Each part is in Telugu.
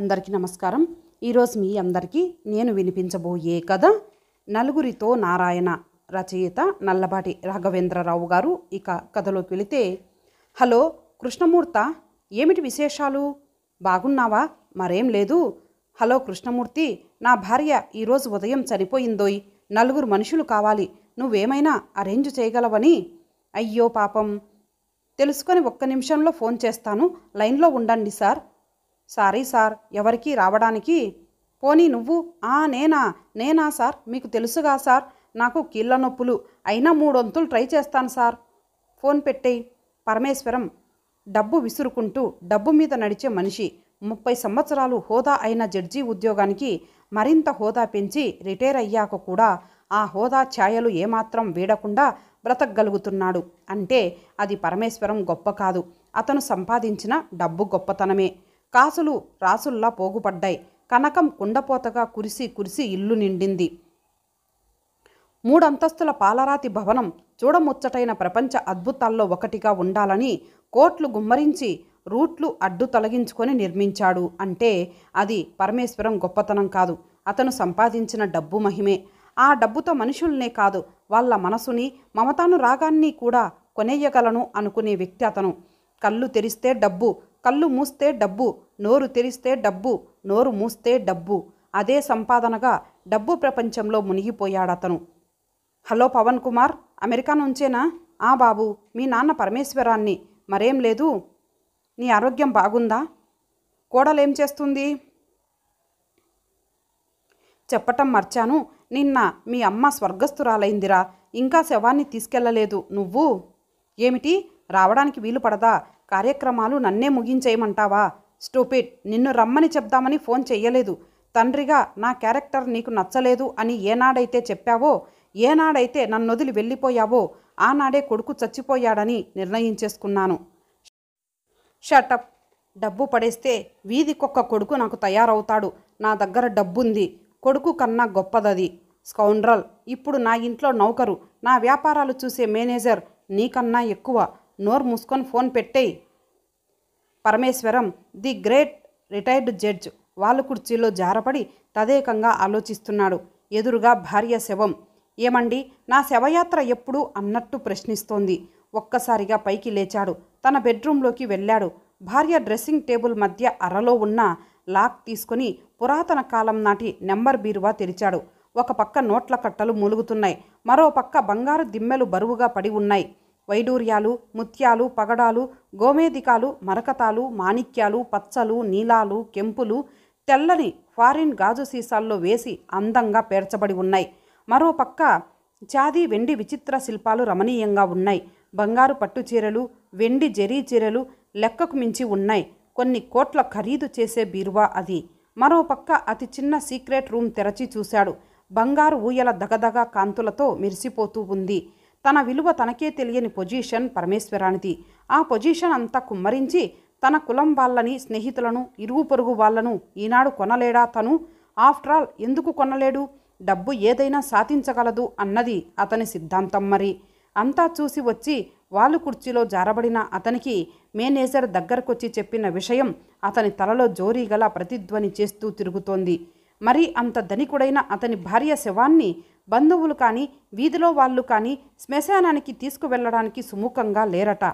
అందరికీ నమస్కారం ఈరోజు మీ అందరికీ నేను వినిపించబోయే కథ నలుగురితో నారాయణ రచయిత నల్లబాటి రాఘవేంద్రరావు గారు ఇక కథలోకి వెళితే హలో కృష్ణమూర్త ఏమిటి విశేషాలు బాగున్నావా మరేం లేదు హలో కృష్ణమూర్తి నా భార్య ఈరోజు ఉదయం చనిపోయిందోయ్ నలుగురు మనుషులు కావాలి నువ్వేమైనా అరేంజ్ చేయగలవని అయ్యో పాపం తెలుసుకొని ఒక్క నిమిషంలో ఫోన్ చేస్తాను లైన్లో ఉండండి సార్ సారీ సార్ ఎవరికీ రావడానికి పోనీ నువ్వు ఆ నేనా నేనా సార్ మీకు తెలుసుగా సార్ నాకు కీళ్ళ నొప్పులు అయినా మూడొంతులు ట్రై చేస్తాను సార్ ఫోన్ పెట్టే పరమేశ్వరం డబ్బు విసురుకుంటూ డబ్బు మీద నడిచే మనిషి ముప్పై సంవత్సరాలు హోదా అయిన జడ్జి ఉద్యోగానికి మరింత హోదా పెంచి రిటైర్ అయ్యాక కూడా ఆ హోదా ఛాయలు ఏమాత్రం వీడకుండా బ్రతకగలుగుతున్నాడు అంటే అది పరమేశ్వరం గొప్ప కాదు అతను సంపాదించిన డబ్బు గొప్పతనమే కాసులు రాసుల్లా పోగుపడ్డాయి కనకం కుండపోతగా కురిసి కురిసి ఇల్లు నిండింది మూడంతస్తుల పాలరాతి భవనం చూడముచ్చటైన ప్రపంచ అద్భుతాల్లో ఒకటిగా ఉండాలని కోట్లు గుమ్మరించి రూట్లు అడ్డు తొలగించుకొని నిర్మించాడు అంటే అది పరమేశ్వరం గొప్పతనం కాదు అతను సంపాదించిన డబ్బు మహిమే ఆ డబ్బుతో మనుషుల్నే కాదు వాళ్ళ మనసుని మమతాను రాగాన్ని కూడా కొనేయ్యగలను అనుకునే వ్యక్తి అతను కళ్ళు తెరిస్తే డబ్బు కళ్ళు మూస్తే డబ్బు నోరు తెరిస్తే డబ్బు నోరు మూస్తే డబ్బు అదే సంపాదనగా డబ్బు ప్రపంచంలో మునిగిపోయాడతను హలో పవన్ కుమార్ అమెరికా నుంచేనా ఆ బాబు మీ నాన్న పరమేశ్వరాన్ని మరేం లేదు నీ ఆరోగ్యం బాగుందా కోడలేం చేస్తుంది చెప్పటం మర్చాను నిన్న మీ అమ్మ స్వర్గస్థురాలైందిరా ఇంకా శవాన్ని తీసుకెళ్లలేదు నువ్వు ఏమిటి రావడానికి వీలు పడదా కార్యక్రమాలు నన్నే ముగించేయమంటావా స్టూపిడ్ నిన్ను రమ్మని చెప్దామని ఫోన్ చెయ్యలేదు తండ్రిగా నా క్యారెక్టర్ నీకు నచ్చలేదు అని ఏనాడైతే చెప్పావో ఏనాడైతే వదిలి వెళ్ళిపోయావో ఆనాడే కొడుకు చచ్చిపోయాడని నిర్ణయించేసుకున్నాను షటప్ డబ్బు పడేస్తే వీధికొక్క కొడుకు నాకు తయారవుతాడు నా దగ్గర డబ్బుంది కొడుకు కన్నా గొప్పదది స్కౌండ్రల్ ఇప్పుడు నా ఇంట్లో నౌకరు నా వ్యాపారాలు చూసే మేనేజర్ నీకన్నా ఎక్కువ నోరు మూసుకొని ఫోన్ పెట్టేయి Parameswaram the great retired judge వాళ్ళ కుర్చీలో జారపడి తదేకంగా ఆలోచిస్తున్నాడు ఎదురుగా భార్య శవం ఏమండి నా శవయాత్ర ఎప్పుడు అన్నట్టు ప్రశ్నిస్తోంది ఒక్కసారిగా పైకి లేచాడు తన బెడ్రూంలోకి వెళ్ళాడు భార్య డ్రెస్సింగ్ టేబుల్ మధ్య అరలో ఉన్న లాక్ తీసుకుని పురాతన కాలం నాటి నెంబర్ బీరువా తెరిచాడు ఒక పక్క నోట్ల కట్టలు మూలుగుతున్నాయి మరో పక్క బంగారు దిమ్మెలు బరువుగా పడి ఉన్నాయి వైడూర్యాలు ముత్యాలు పగడాలు గోమేదికాలు మరకతాలు మాణిక్యాలు పచ్చలు నీలాలు కెంపులు తెల్లని ఫారిన్ గాజు సీసాల్లో వేసి అందంగా పేర్చబడి ఉన్నాయి మరోపక్క చాది వెండి విచిత్ర శిల్పాలు రమణీయంగా ఉన్నాయి బంగారు పట్టు చీరలు వెండి జరీ చీరలు లెక్కకు మించి ఉన్నాయి కొన్ని కోట్ల ఖరీదు చేసే బీరువా అది మరోపక్క అతి చిన్న సీక్రెట్ రూమ్ తెరచి చూశాడు బంగారు ఊయల దగదగ కాంతులతో మెరిసిపోతూ ఉంది తన విలువ తనకే తెలియని పొజిషన్ పరమేశ్వరానిది ఆ పొజిషన్ అంతా కుమ్మరించి తన కులం వాళ్ళని స్నేహితులను ఇరుగు పొరుగు వాళ్ళను ఈనాడు కొనలేడా తను ఆఫ్టర్ ఆల్ ఎందుకు కొనలేడు డబ్బు ఏదైనా సాధించగలదు అన్నది అతని సిద్ధాంతం మరి అంతా చూసి వచ్చి వాళ్ళు కుర్చీలో జారబడిన అతనికి మేనేజర్ దగ్గరకొచ్చి చెప్పిన విషయం అతని తలలో జోరీగల ప్రతిధ్వని చేస్తూ తిరుగుతోంది మరి అంత ధనికుడైన అతని భార్య శవాన్ని బంధువులు కానీ వీధిలో వాళ్ళు కానీ శ్మశానానికి తీసుకువెళ్లడానికి సుముఖంగా లేరట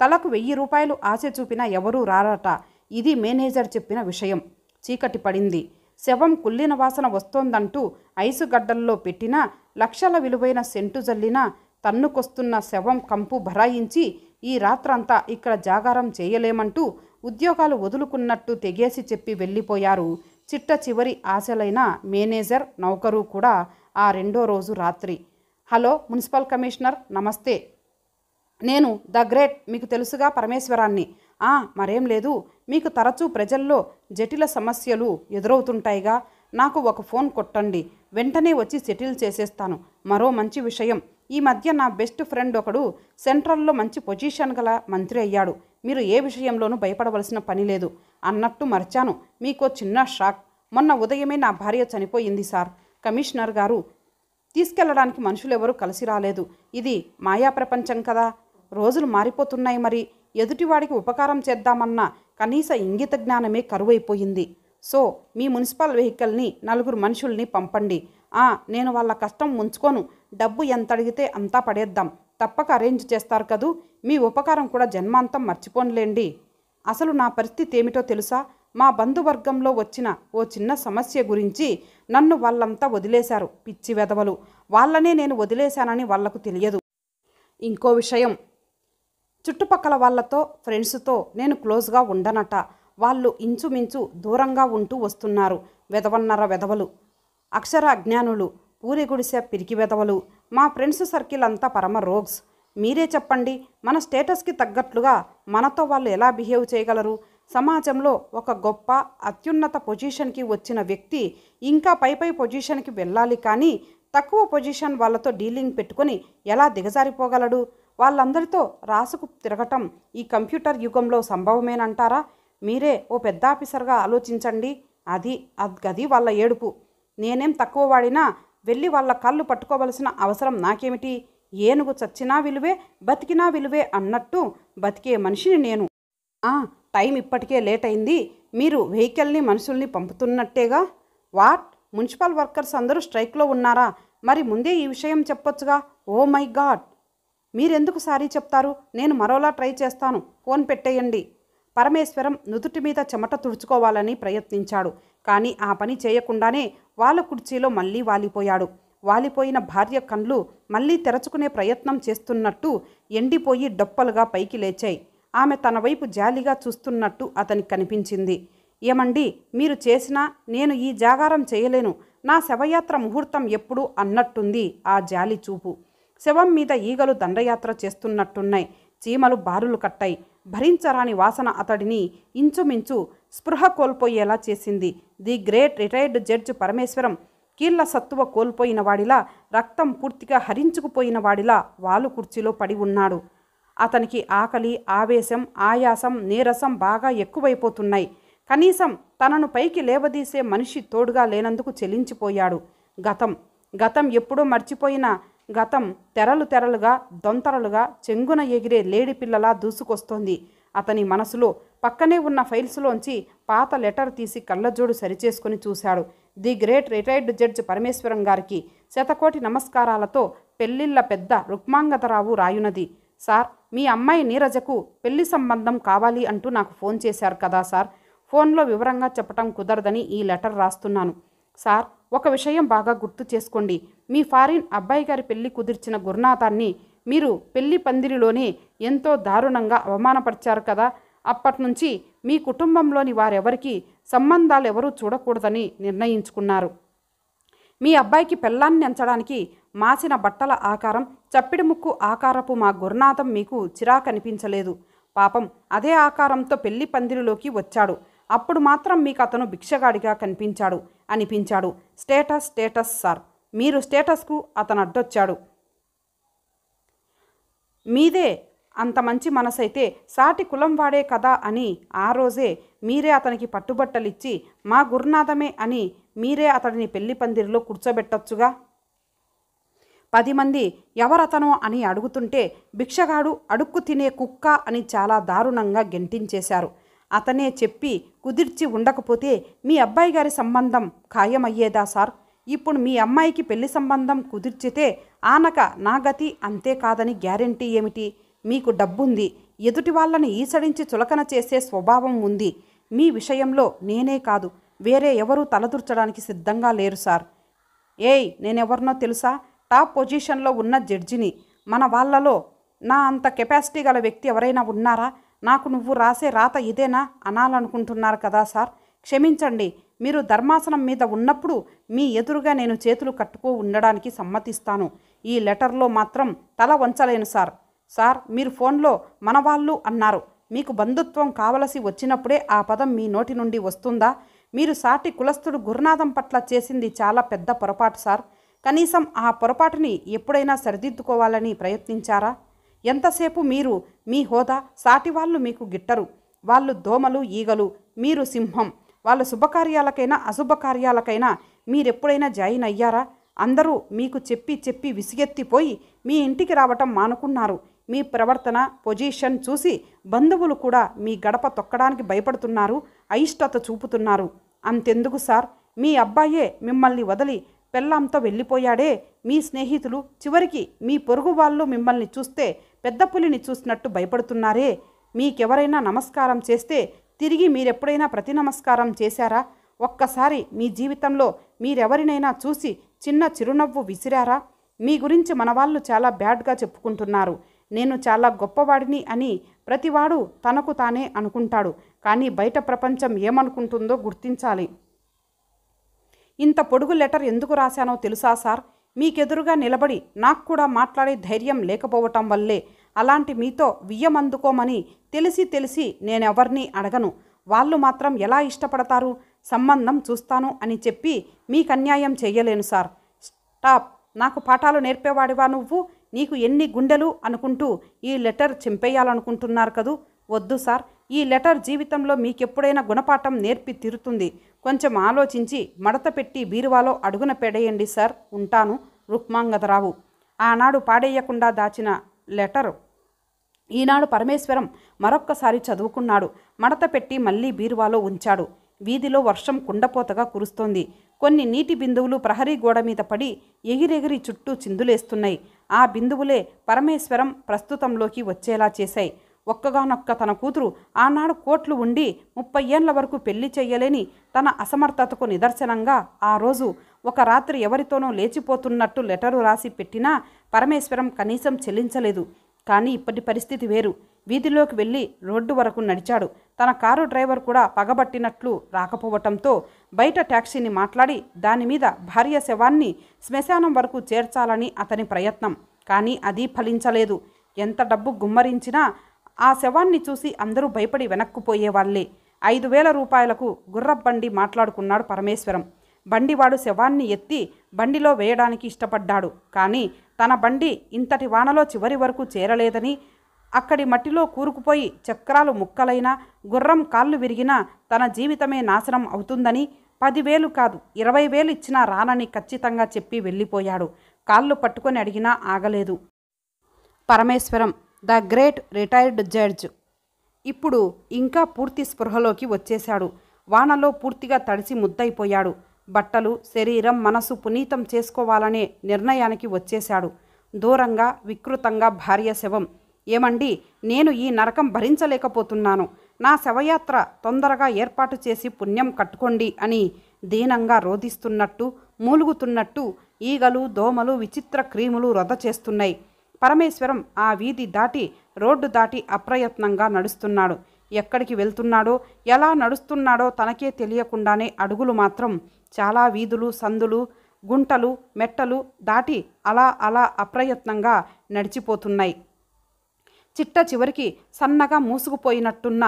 తలకు వెయ్యి రూపాయలు ఆశ చూపినా ఎవరూ రారట ఇది మేనేజర్ చెప్పిన విషయం చీకటి పడింది శవం కుళ్ళిన వాసన వస్తోందంటూ ఐసు గడ్డల్లో పెట్టిన లక్షల విలువైన సెంటు జల్లిన తన్నుకొస్తున్న శవం కంపు భరాయించి ఈ రాత్రంతా ఇక్కడ జాగారం చేయలేమంటూ ఉద్యోగాలు వదులుకున్నట్టు తెగేసి చెప్పి వెళ్ళిపోయారు చిట్ట చివరి ఆశలైన మేనేజర్ నౌకరు కూడా ఆ రెండో రోజు రాత్రి హలో మున్సిపల్ కమిషనర్ నమస్తే నేను ద గ్రేట్ మీకు తెలుసుగా పరమేశ్వరాన్ని ఆ మరేం లేదు మీకు తరచూ ప్రజల్లో జటిల సమస్యలు ఎదురవుతుంటాయిగా నాకు ఒక ఫోన్ కొట్టండి వెంటనే వచ్చి సెటిల్ చేసేస్తాను మరో మంచి విషయం ఈ మధ్య నా బెస్ట్ ఫ్రెండ్ ఒకడు సెంట్రల్లో మంచి పొజిషన్ గల మంత్రి అయ్యాడు మీరు ఏ విషయంలోనూ భయపడవలసిన పని లేదు అన్నట్టు మర్చాను మీకో చిన్న షాక్ మొన్న ఉదయమే నా భార్య చనిపోయింది సార్ కమిషనర్ గారు తీసుకెళ్లడానికి మనుషులు ఎవరూ కలిసి రాలేదు ఇది మాయా ప్రపంచం కదా రోజులు మారిపోతున్నాయి మరి ఎదుటివాడికి ఉపకారం చేద్దామన్న కనీస ఇంగిత జ్ఞానమే కరువైపోయింది సో మీ మున్సిపల్ వెహికల్ని నలుగురు మనుషుల్ని పంపండి ఆ నేను వాళ్ళ కష్టం ముంచుకోను డబ్బు ఎంత అడిగితే అంతా పడేద్దాం తప్పక అరేంజ్ చేస్తారు కదూ మీ ఉపకారం కూడా జన్మాంతం మర్చిపోనులేండి అసలు నా పరిస్థితి ఏమిటో తెలుసా మా బంధువర్గంలో వచ్చిన ఓ చిన్న సమస్య గురించి నన్ను వాళ్ళంతా వదిలేశారు పిచ్చి వెదవలు వాళ్ళనే నేను వదిలేశానని వాళ్లకు తెలియదు ఇంకో విషయం చుట్టుపక్కల వాళ్ళతో ఫ్రెండ్స్తో నేను క్లోజ్గా ఉండనట వాళ్ళు ఇంచుమించు దూరంగా ఉంటూ వస్తున్నారు వెదవన్నర వెదవలు అక్షర అజ్ఞానులు పూరి గుడిసె పిరికి వెదవలు మా ఫ్రెండ్స్ సర్కిల్ అంతా పరమ రోగ్స్ మీరే చెప్పండి మన స్టేటస్కి తగ్గట్లుగా మనతో వాళ్ళు ఎలా బిహేవ్ చేయగలరు సమాజంలో ఒక గొప్ప అత్యున్నత పొజిషన్కి వచ్చిన వ్యక్తి ఇంకా పై పై పొజిషన్కి వెళ్ళాలి కానీ తక్కువ పొజిషన్ వాళ్ళతో డీలింగ్ పెట్టుకొని ఎలా దిగజారిపోగలడు వాళ్ళందరితో రాసుకు తిరగటం ఈ కంప్యూటర్ యుగంలో సంభవమేనంటారా మీరే ఓ పెద్ద ఆఫీసర్గా ఆలోచించండి అది అది వాళ్ళ ఏడుపు నేనేం తక్కువ వాడినా వెళ్ళి వాళ్ళ కళ్ళు పట్టుకోవలసిన అవసరం నాకేమిటి ఏనుగు చచ్చినా విలువే బతికినా విలువే అన్నట్టు బతికే మనిషిని నేను టైం ఇప్పటికే లేట్ అయింది మీరు వెహికల్ని మనుషుల్ని పంపుతున్నట్టేగా వాట్ మున్సిపల్ వర్కర్స్ అందరూ స్ట్రైక్లో ఉన్నారా మరి ముందే ఈ విషయం చెప్పొచ్చుగా ఓ మై గాడ్ మీరెందుకు సారీ చెప్తారు నేను మరోలా ట్రై చేస్తాను ఫోన్ పెట్టేయండి పరమేశ్వరం నుదుటి మీద చెమట తుడుచుకోవాలని ప్రయత్నించాడు కానీ ఆ పని చేయకుండానే వాళ్ళ కుర్చీలో మళ్ళీ వాలిపోయాడు వాలిపోయిన భార్య కండ్లు మళ్ళీ తెరచుకునే ప్రయత్నం చేస్తున్నట్టు ఎండిపోయి డొప్పలుగా పైకి లేచాయి ఆమె తన వైపు జాలిగా చూస్తున్నట్టు అతనికి కనిపించింది ఏమండి మీరు చేసినా నేను ఈ జాగారం చేయలేను నా శవయాత్ర ముహూర్తం ఎప్పుడు అన్నట్టుంది ఆ జాలి చూపు శవం మీద ఈగలు దండయాత్ర చేస్తున్నట్టున్నాయి చీమలు బారులు కట్టాయి భరించరాని వాసన అతడిని ఇంచుమించు స్పృహ కోల్పోయేలా చేసింది the great retired judge Parameswaram కీళ్ల సత్తువ కోల్పోయిన వాడిలా రక్తం పూర్తిగా హరించుకుపోయిన వాడిలా వాలు కుర్చీలో పడి ఉన్నాడు అతనికి ఆకలి ఆవేశం ఆయాసం నీరసం బాగా ఎక్కువైపోతున్నాయి కనీసం తనను పైకి లేవదీసే మనిషి తోడుగా లేనందుకు చెలించిపోయాడు గతం గతం ఎప్పుడూ మర్చిపోయిన గతం తెరలు తెరలుగా దొంతరలుగా చెంగున ఎగిరే లేడి పిల్లలా దూసుకొస్తోంది అతని మనసులో పక్కనే ఉన్న ఫైల్స్లోంచి పాత లెటర్ తీసి కళ్ళజోడు సరిచేసుకుని చూశాడు the great retired judge Parameswaram గారికి శతకోటి నమస్కారాలతో పెళ్లిళ్ల పెద్ద రుక్మాంగతరావు రాయునది సార్ మీ అమ్మాయి నీరజకు పెళ్లి సంబంధం కావాలి అంటూ నాకు ఫోన్ చేశారు కదా సార్ ఫోన్లో వివరంగా చెప్పటం కుదరదని ఈ లెటర్ రాస్తున్నాను సార్ ఒక విషయం బాగా గుర్తు చేసుకోండి మీ ఫారిన్ అబ్బాయి గారి పెళ్లి కుదిర్చిన గురునాథాన్ని మీరు పెళ్లి పందిరిలోనే ఎంతో దారుణంగా అవమానపరిచారు కదా అప్పటి నుంచి మీ కుటుంబంలోని వారెవరికి సంబంధాలు ఎవరూ చూడకూడదని నిర్ణయించుకున్నారు మీ అబ్బాయికి పెళ్ళాన్ని ఎంచడానికి మాసిన బట్టల ఆకారం చప్పిడి ముక్కు ఆకారపు మా గురునాథం మీకు చిరా కనిపించలేదు పాపం అదే ఆకారంతో పెళ్లి పందిరిలోకి వచ్చాడు అప్పుడు మాత్రం మీకు అతను భిక్షగాడిగా కనిపించాడు అనిపించాడు స్టేటస్ స్టేటస్ సార్ మీరు స్టేటస్కు అతను అడ్డొచ్చాడు మీదే అంత మంచి మనసైతే సాటి కులం వాడే కదా అని ఆ రోజే మీరే అతనికి పట్టుబట్టలిచ్చి మా గురునాథమే అని మీరే అతడిని పెళ్లి పందిరిలో కూర్చోబెట్టొచ్చుగా పది మంది ఎవరతను అని అడుగుతుంటే భిక్షగాడు అడుక్కు తినే కుక్క అని చాలా దారుణంగా గెంటించేశారు అతనే చెప్పి కుదిర్చి ఉండకపోతే మీ అబ్బాయి గారి సంబంధం ఖాయమయ్యేదా సార్ ఇప్పుడు మీ అమ్మాయికి పెళ్లి సంబంధం కుదిర్చితే ఆనక నా గతి అంతేకాదని గ్యారెంటీ ఏమిటి మీకు డబ్బుంది ఎదుటి వాళ్ళని ఈసడించి చులకన చేసే స్వభావం ఉంది మీ విషయంలో నేనే కాదు వేరే ఎవరూ తలదూర్చడానికి సిద్ధంగా లేరు సార్ ఏయ్ నేనెవరినో తెలుసా టాప్ పొజిషన్లో ఉన్న జడ్జిని మన వాళ్ళలో నా అంత కెపాసిటీ గల వ్యక్తి ఎవరైనా ఉన్నారా నాకు నువ్వు రాసే రాత ఇదేనా అనాలనుకుంటున్నారు కదా సార్ క్షమించండి మీరు ధర్మాసనం మీద ఉన్నప్పుడు మీ ఎదురుగా నేను చేతులు కట్టుకో ఉండడానికి సమ్మతిస్తాను ఈ లెటర్లో మాత్రం తల వంచలేను సార్ సార్ మీరు ఫోన్లో మనవాళ్ళు అన్నారు మీకు బంధుత్వం కావలసి వచ్చినప్పుడే ఆ పదం మీ నోటి నుండి వస్తుందా మీరు సాటి కులస్తుడు గురునాథం పట్ల చేసింది చాలా పెద్ద పొరపాటు సార్ కనీసం ఆ పొరపాటుని ఎప్పుడైనా సరిదిద్దుకోవాలని ప్రయత్నించారా ఎంతసేపు మీరు మీ హోదా సాటి వాళ్ళు మీకు గిట్టరు వాళ్ళు దోమలు ఈగలు మీరు సింహం వాళ్ళ శుభకార్యాలకైనా అశుభకార్యాలకైనా మీరెప్పుడైనా జాయిన్ అయ్యారా అందరూ మీకు చెప్పి చెప్పి విసిగెత్తిపోయి మీ ఇంటికి రావటం మానుకున్నారు మీ ప్రవర్తన పొజిషన్ చూసి బంధువులు కూడా మీ గడప తొక్కడానికి భయపడుతున్నారు అయిష్టత చూపుతున్నారు అంతెందుకు సార్ మీ అబ్బాయే మిమ్మల్ని వదిలి పెళ్ళాంతో వెళ్ళిపోయాడే మీ స్నేహితులు చివరికి మీ పొరుగు వాళ్ళు మిమ్మల్ని చూస్తే పెద్ద పులిని చూసినట్టు భయపడుతున్నారే మీకెవరైనా నమస్కారం చేస్తే తిరిగి మీరెప్పుడైనా ప్రతి నమస్కారం చేశారా ఒక్కసారి మీ జీవితంలో మీరెవరినైనా చూసి చిన్న చిరునవ్వు విసిరారా మీ గురించి మనవాళ్ళు చాలా బ్యాడ్గా చెప్పుకుంటున్నారు నేను చాలా గొప్పవాడిని అని ప్రతివాడు తనకు తానే అనుకుంటాడు కానీ బయట ప్రపంచం ఏమనుకుంటుందో గుర్తించాలి ఇంత పొడుగు లెటర్ ఎందుకు రాశానో తెలుసా సార్ మీకెదురుగా నిలబడి నాకు కూడా మాట్లాడే ధైర్యం లేకపోవటం వల్లే అలాంటి మీతో వియ్యమందుకోమని తెలిసి తెలిసి నేనెవర్ని అడగను వాళ్ళు మాత్రం ఎలా ఇష్టపడతారు సంబంధం చూస్తాను అని చెప్పి మీకు అన్యాయం చేయలేను సార్ స్టాప్ నాకు పాఠాలు నేర్పేవాడివా నువ్వు నీకు ఎన్ని గుండెలు అనుకుంటూ ఈ లెటర్ చింపేయాలనుకుంటున్నారు కదూ వద్దు సార్ ఈ లెటర్ జీవితంలో మీకెప్పుడైనా గుణపాఠం నేర్పి తీరుతుంది కొంచెం ఆలోచించి మడత పెట్టి బీరువాలో అడుగున పెడేయండి సార్ ఉంటాను రుక్మాంగదరావు ఆనాడు పాడేయకుండా దాచిన లెటరు ఈనాడు పరమేశ్వరం మరొక్కసారి చదువుకున్నాడు మడత పెట్టి మళ్ళీ బీరువాలో ఉంచాడు వీధిలో వర్షం కుండపోతగా కురుస్తోంది కొన్ని నీటి బిందువులు ప్రహరీ గోడ మీద పడి ఎగిరెగిరి చుట్టూ చిందులేస్తున్నాయి ఆ బిందువులే పరమేశ్వరం ప్రస్తుతంలోకి వచ్చేలా చేశాయి ఒక్కగానొక్క తన కూతురు ఆనాడు కోట్లు ఉండి ముప్పై ఏండ్ల వరకు పెళ్లి చేయలేని తన అసమర్థతకు నిదర్శనంగా ఆ రోజు ఒక రాత్రి ఎవరితోనో లేచిపోతున్నట్టు లెటరు రాసి పెట్టినా పరమేశ్వరం కనీసం చెల్లించలేదు కానీ ఇప్పటి పరిస్థితి వేరు వీధిలోకి వెళ్ళి రోడ్డు వరకు నడిచాడు తన కారు డ్రైవర్ కూడా పగబట్టినట్లు రాకపోవటంతో బయట ట్యాక్సీని మాట్లాడి దానిమీద భార్య శవాన్ని శ్మశానం వరకు చేర్చాలని అతని ప్రయత్నం కానీ అది ఫలించలేదు ఎంత డబ్బు గుమ్మరించినా ఆ శవాన్ని చూసి అందరూ భయపడి వెనక్కుపోయేవాళ్లే ఐదు వేల రూపాయలకు గుర్రబండి మాట్లాడుకున్నాడు పరమేశ్వరం బండివాడు శవాన్ని ఎత్తి బండిలో వేయడానికి ఇష్టపడ్డాడు కానీ తన బండి ఇంతటి వానలో చివరి వరకు చేరలేదని అక్కడి మట్టిలో కూరుకుపోయి చక్రాలు ముక్కలైనా గుర్రం కాళ్ళు విరిగినా తన జీవితమే నాశనం అవుతుందని పదివేలు కాదు ఇరవై వేలు ఇచ్చినా రానని ఖచ్చితంగా చెప్పి వెళ్ళిపోయాడు కాళ్ళు పట్టుకొని అడిగినా ఆగలేదు Parameswaram the great retired judge ఇప్పుడు ఇంకా పూర్తి స్పృహలోకి వచ్చేశాడు వానలో పూర్తిగా తడిసి ముద్దయిపోయాడు బట్టలు శరీరం మనసు పునీతం చేసుకోవాలనే నిర్ణయానికి వచ్చేశాడు దూరంగా వికృతంగా భార్య శవం ఏమండి నేను ఈ నరకం భరించలేకపోతున్నాను నా శవయాత్ర తొందరగా ఏర్పాటు చేసి పుణ్యం కట్టుకోండి అని దీనంగా రోధిస్తున్నట్టు మూలుగుతున్నట్టు ఈగలు దోమలు విచిత్ర క్రీములు రొద చేస్తున్నాయి పరమేశ్వరం ఆ వీధి దాటి రోడ్డు దాటి అప్రయత్నంగా నడుస్తున్నాడు ఎక్కడికి వెళ్తున్నాడో ఎలా నడుస్తున్నాడో తనకే తెలియకుండానే అడుగులు మాత్రం చాలా వీధులు సందులు గుంటలు మెట్టలు దాటి అలా అలా అప్రయత్నంగా నడిచిపోతున్నాయి చిట్ట చివరికి సన్నగా మూసుకుపోయినట్టున్న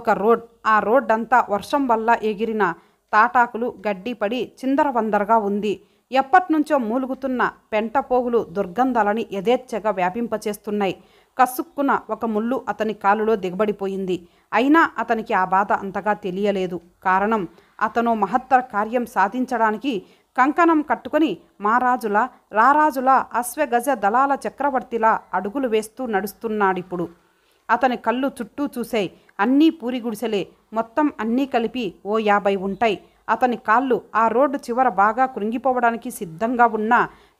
ఒక రోడ్ ఆ రోడ్డంతా వర్షం వల్ల ఎగిరిన తాటాకులు గడ్డి పడి చిందరవందరగా ఉంది ఎప్పటినుంచో మూలుగుతున్న పెంటపోగులు దుర్గంధాలని యథేచ్ఛగా వ్యాపింపచేస్తున్నాయి కసుక్కున ఒక ముళ్ళు అతని కాలులో దిగబడిపోయింది అయినా అతనికి ఆ బాధ అంతగా తెలియలేదు కారణం అతను మహత్తర కార్యం సాధించడానికి కంకణం కట్టుకుని మారాజుల రారాజుల అశ్వగజ దళాల చక్రవర్తిలా అడుగులు వేస్తూ నడుస్తున్నాడిప్పుడు అతని కళ్ళు చుట్టూ చూసే అన్నీ పూరి గుడిసెలే మొత్తం అన్నీ కలిపి ఓ యాభై ఉంటాయి అతని కాళ్ళు ఆ రోడ్డు చివర బాగా కృంగిపోవడానికి సిద్ధంగా ఉన్న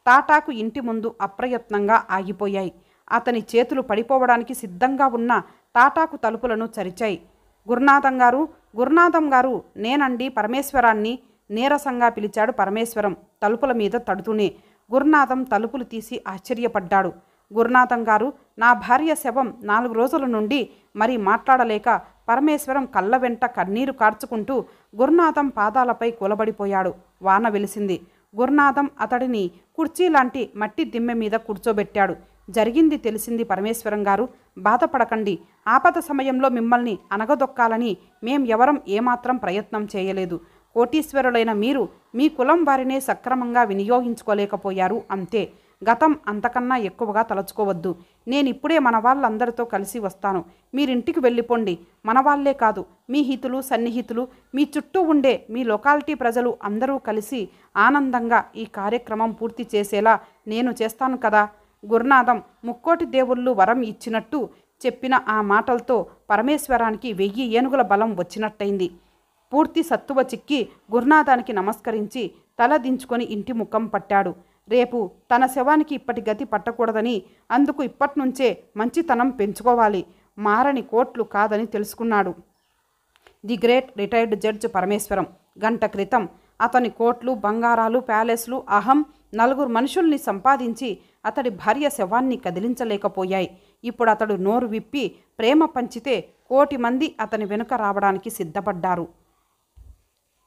టాటాకు ఇంటి ముందు అప్రయత్నంగా ఆగిపోయాయి అతని చేతులు పడిపోవడానికి సిద్ధంగా ఉన్న టాటాకు తలుపులను చరిచాయి గురునాథం గారు గురునాథం గారు నేనండి పరమేశ్వరాన్ని నీరసంగా పిలిచాడు పరమేశ్వరం తలుపుల మీద తడుతూనే గురునాథం తలుపులు తీసి ఆశ్చర్యపడ్డాడు గురునాథం గారు నా భార్య శవం నాలుగు రోజుల నుండి మరి మాట్లాడలేక పరమేశ్వరం కళ్ళ వెంట కన్నీరు కార్చుకుంటూ గురునాథం పాదాలపై కూలబడిపోయాడు వాన వెలిసింది గురునాథం అతడిని కుర్చీ లాంటి మట్టి దిమ్మె మీద కూర్చోబెట్టాడు జరిగింది తెలిసింది పరమేశ్వరం గారు బాధపడకండి ఆపద సమయంలో మిమ్మల్ని అనగదొక్కాలని మేం ఎవరం ఏమాత్రం ప్రయత్నం చేయలేదు కోటీశ్వరుడైన మీరు మీ కులం వారినే సక్రమంగా వినియోగించుకోలేకపోయారు అంతే గతం అంతకన్నా ఎక్కువగా తలచుకోవద్దు నేనిప్పుడే మన వాళ్ళందరితో కలిసి వస్తాను మీరింటికి వెళ్ళిపోండి మన వాళ్లే కాదు మీ హితులు సన్నిహితులు మీ చుట్టూ ఉండే మీ లొకాలిటీ ప్రజలు అందరూ కలిసి ఆనందంగా ఈ కార్యక్రమం పూర్తి చేసేలా నేను చేస్తాను కదా గురునాథం ముక్కోటి దేవుళ్ళు వరం ఇచ్చినట్టు చెప్పిన ఆ మాటలతో పరమేశ్వరానికి వెయ్యి ఏనుగుల బలం వచ్చినట్టయింది పూర్తి సత్తువ చిక్కి గురునాథానికి నమస్కరించి తల దించుకొని ఇంటి ముఖం పట్టాడు రేపు తన శవానికి ఇప్పటి గతి పట్టకూడదని అందుకు ఇప్పటి నుంచే మంచితనం పెంచుకోవాలి మారని కోట్లు కాదని తెలుసుకున్నాడు the great retired judge Parameswaram గంట క్రితం అతని కోట్లు బంగారాలు ప్యాలెస్లు అహం నలుగురు మనుషుల్ని సంపాదించి అతడి భార్య శవాన్ని కదిలించలేకపోయాయి ఇప్పుడు అతడు నోరు విప్పి ప్రేమ పంచితే కోటి మంది అతని వెనుక రావడానికి సిద్ధపడ్డారు